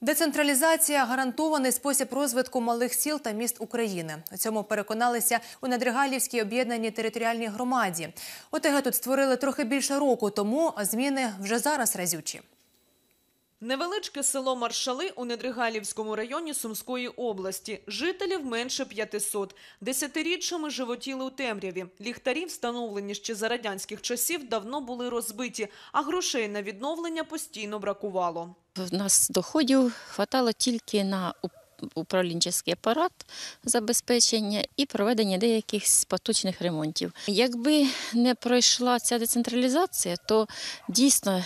Децентралізація гарантований спосіб розвитку малих сіл та міст України. У цьому переконалися у надригалівській об'єднаній територіальній громаді. ОТГ тут створили трохи більше року, тому зміни вже зараз разючі. Невеличке село Маршали у Недригалівському районі Сумської області. Жителів менше 500. Десятиріччями животіли у темряві. Ліхтарі, встановлені ще за радянських часів, давно були розбиті, а грошей на відновлення постійно бракувало. У нас доходів вистачало тільки на управлінчий апарат забезпечення і проведення деяких поточних ремонтів. Якби не пройшла ця децентралізація, то дійсно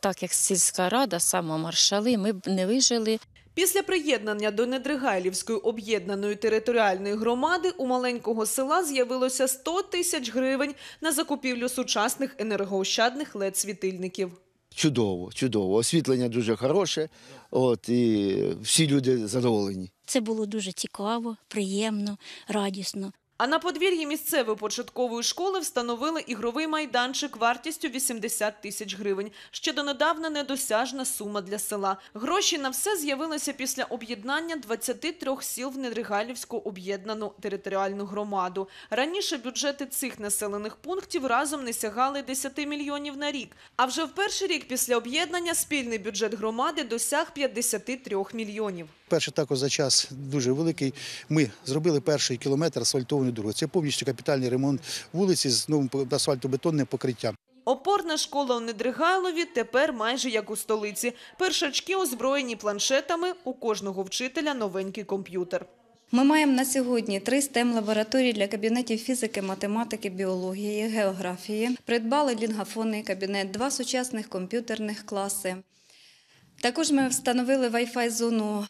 так як сільська рада, саме маршали, ми б не вижили. Після приєднання до Недригайлівської об'єднаної територіальної громади у маленького села з'явилося 100 тисяч гривень на закупівлю сучасних енергоощадних лед світильників. Чудово, чудово. Освітлення дуже хороше. От і всі люди задоволені. Це було дуже цікаво, приємно, радісно. А на подвір'ї місцевої початкової школи встановили ігровий майданчик вартістю 80 тисяч гривень. Ще донедавна недосяжна сума для села. Гроші на все з'явилися після об'єднання 23 сіл в Недригалівську об'єднану територіальну громаду. Раніше бюджети цих населених пунктів разом не сягали 10 мільйонів на рік. А вже в перший рік після об'єднання спільний бюджет громади досяг 53 мільйонів. Перший також за час дуже великий. Ми зробили перший кілометр асфальтований державної дороги. Це повністю капітальний ремонт вулиці з новим асфальтобетонним покриттям. Опорна школа у Недригайлові тепер майже як у столиці. Першачки озброєні планшетами. У кожного вчителя новенький комп'ютер. Ми маємо на сьогодні три stem лабораторії для кабінетів фізики, математики, біології, географії. Придбали лінгафонний кабінет, два сучасних комп'ютерних класи. Також ми встановили Wi-Fi зону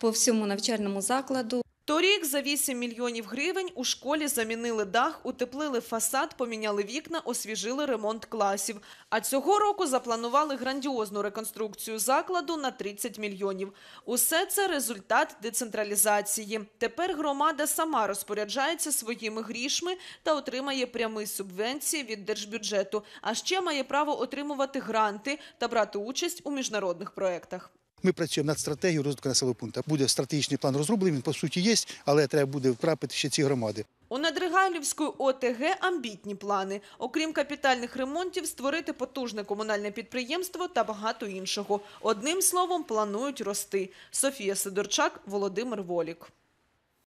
по всьому навчальному закладу. Торік за 8 мільйонів гривень у школі замінили дах, утеплили фасад, поміняли вікна, освіжили ремонт класів. А цього року запланували грандіозну реконструкцію закладу на 30 мільйонів. Усе це результат децентралізації. Тепер громада сама розпоряджається своїми грішми та отримає прямі субвенції від держбюджету. А ще має право отримувати гранти та брати участь у міжнародних проєктах. Ми працюємо над стратегією розвитку населеного пункту. Буде стратегічний план розроблений, він по суті є, але треба буде втрапити ще ці громади. У Надригайлівської ОТГ амбітні плани. Окрім капітальних ремонтів, створити потужне комунальне підприємство та багато іншого. Одним словом, планують рости. Софія Сидорчак, Володимир Волік.